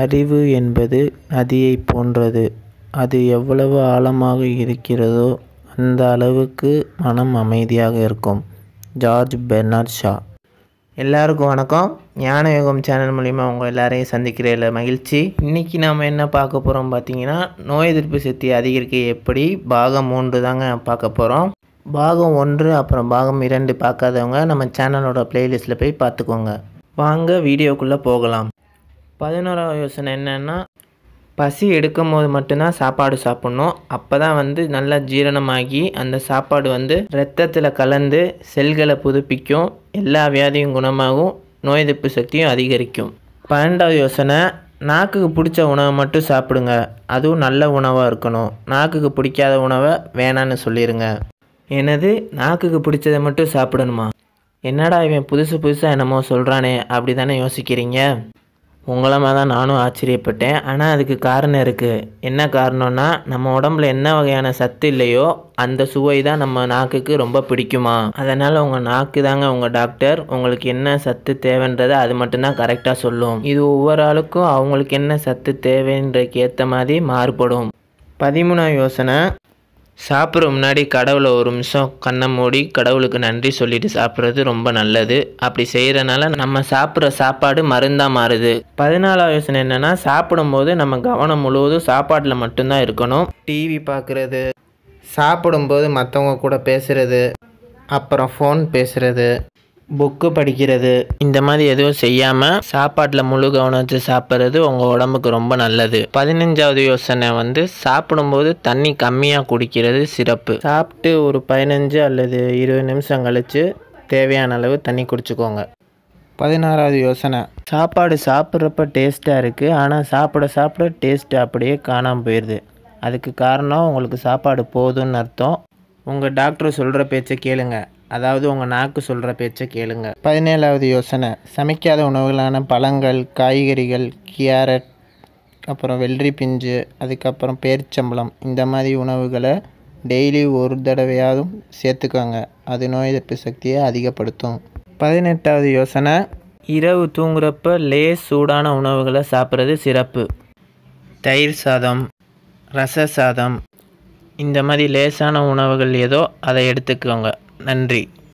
அறிவு என்பது நதியைப் போன்றது அது எவ்வளவு ஆழமாக இருக்கிறதோ அந்த அளவுக்கு மனம் அமைதியாக இருக்கும் ஜார்ஜ் பெர்னார்ட் ஷா எல்லாருக்கும் வணக்கம் ஞான யோகம் சேனல் மூலிமா உங்கள் எல்லாரையும் சந்திக்கிறதில் மகிழ்ச்சி இன்றைக்கி நாம் என்ன பார்க்க போகிறோம் பார்த்தீங்கன்னா நோய் எதிர்ப்பு சக்தி அதிகரிக்க எப்படி பாகம் மூன்று தாங்க பார்க்க போகிறோம் பாகம் ஒன்று அப்புறம் பாகம் இரண்டு பார்க்காதவங்க நம்ம சேனலோட ப்ளேலிஸ்ட்டில் போய் பார்த்துக்கோங்க வாங்க வீடியோக்குள்ளே போகலாம் பதினோராவது யோசனை என்னென்னா பசி எடுக்கும் போது மட்டும்தான் சாப்பாடு சாப்பிட்ணும் அப்போ தான் வந்து நல்லா ஜீரணமாகி அந்த சாப்பாடு வந்து ரத்தத்தில் கலந்து செல்களை புதுப்பிக்கும் எல்லா வியாதியும் குணமாகும் நோய் எதிர்ப்பு சக்தியும் அதிகரிக்கும் பன்னெண்டாவது யோசனை நாக்குக்கு பிடிச்ச உணவை மட்டும் சாப்பிடுங்க அதுவும் நல்ல உணவாக இருக்கணும் நாக்குக்கு பிடிக்காத உணவை வேணான்னு சொல்லிடுங்க எனது நாக்குக்கு பிடிச்சதை மட்டும் சாப்பிடணுமா என்னடா இவன் புதுசு புதுசாக என்னமோ சொல்கிறானே அப்படி தானே யோசிக்கிறீங்க உங்களமாக தான் நானும் ஆச்சரியப்பட்டேன் ஆனால் அதுக்கு காரணம் இருக்குது என்ன காரணம்னா நம்ம உடம்புல என்ன வகையான சத்து இல்லையோ அந்த சுவை தான் நம்ம நாக்குக்கு ரொம்ப பிடிக்குமா அதனால் உங்கள் நாக்கு தாங்க உங்கள் டாக்டர் உங்களுக்கு என்ன சத்து தேவைன்றதை அது மட்டும்தான் கரெக்டாக சொல்லும் இது ஒவ்வொரு ஆளுக்கும் அவங்களுக்கு என்ன சத்து தேவைன்றக்கு ஏற்ற மாதிரி மாறுபடும் பதிமூணாம் யோசனை சாப்பிட்ற முன்னாடி கடவுளை ஒரு நிமிஷம் கண்ணை மூடி கடவுளுக்கு நன்றி சொல்லிட்டு சாப்பிட்றது ரொம்ப நல்லது அப்படி செய்கிறனால நம்ம சாப்பிட்ற சாப்பாடு மருந்தாக மாறுது பதினாலாவது யோசனை என்னென்னா சாப்பிடும்போது நம்ம கவனம் முழுவதும் சாப்பாட்டில் மட்டும்தான் இருக்கணும் டிவி பார்க்குறது சாப்பிடும்போது மற்றவங்க கூட பேசுகிறது அப்புறம் ஃபோன் பேசுகிறது புக்கு படிக்கிறது இந்த மாதிரி எதுவும் செய்யாமல் சாப்பாட்டில் முழு கவனம் வச்சு சாப்பிட்றது உங்கள் உடம்புக்கு ரொம்ப நல்லது பதினஞ்சாவது யோசனை வந்து சாப்பிடும்போது தண்ணி கம்மியாக குடிக்கிறது சிறப்பு சாப்பிட்டு ஒரு பதினஞ்சு அல்லது இருபது நிமிஷம் கழித்து தேவையான அளவு தண்ணி குடிச்சுக்கோங்க பதினாறாவது யோசனை சாப்பாடு சாப்பிட்றப்ப டேஸ்ட்டாக இருக்குது ஆனால் சாப்பிட சாப்பிட டேஸ்ட்டு அப்படியே காணாமல் போயிடுது அதுக்கு காரணம் உங்களுக்கு சாப்பாடு போதும்னு அர்த்தம் உங்கள் டாக்டர் சொல்கிற பேச்சை கேளுங்கள் அதாவது உங்கள் நாக்கு சொல்கிற பேச்சை கேளுங்க பதினேழாவது யோசனை சமைக்காத உணவுகளான பழங்கள் காய்கறிகள் கேரட் அப்புறம் வெள்ளரி பிஞ்சு அதுக்கப்புறம் பேரிச்சம்பளம் இந்த மாதிரி உணவுகளை டெய்லி ஒரு தடவையாவது சேர்த்துக்கோங்க அது நோய் எதிர்ப்பு சக்தியை அதிகப்படுத்தும் பதினெட்டாவது யோசனை இரவு தூங்குறப்ப லேஸ் சூடான உணவுகளை சாப்பிட்றது சிறப்பு தயிர் சாதம் ரச சாதம் இந்த மாதிரி லேசான உணவுகள் ஏதோ அதை எடுத்துக்கோங்க நன்றி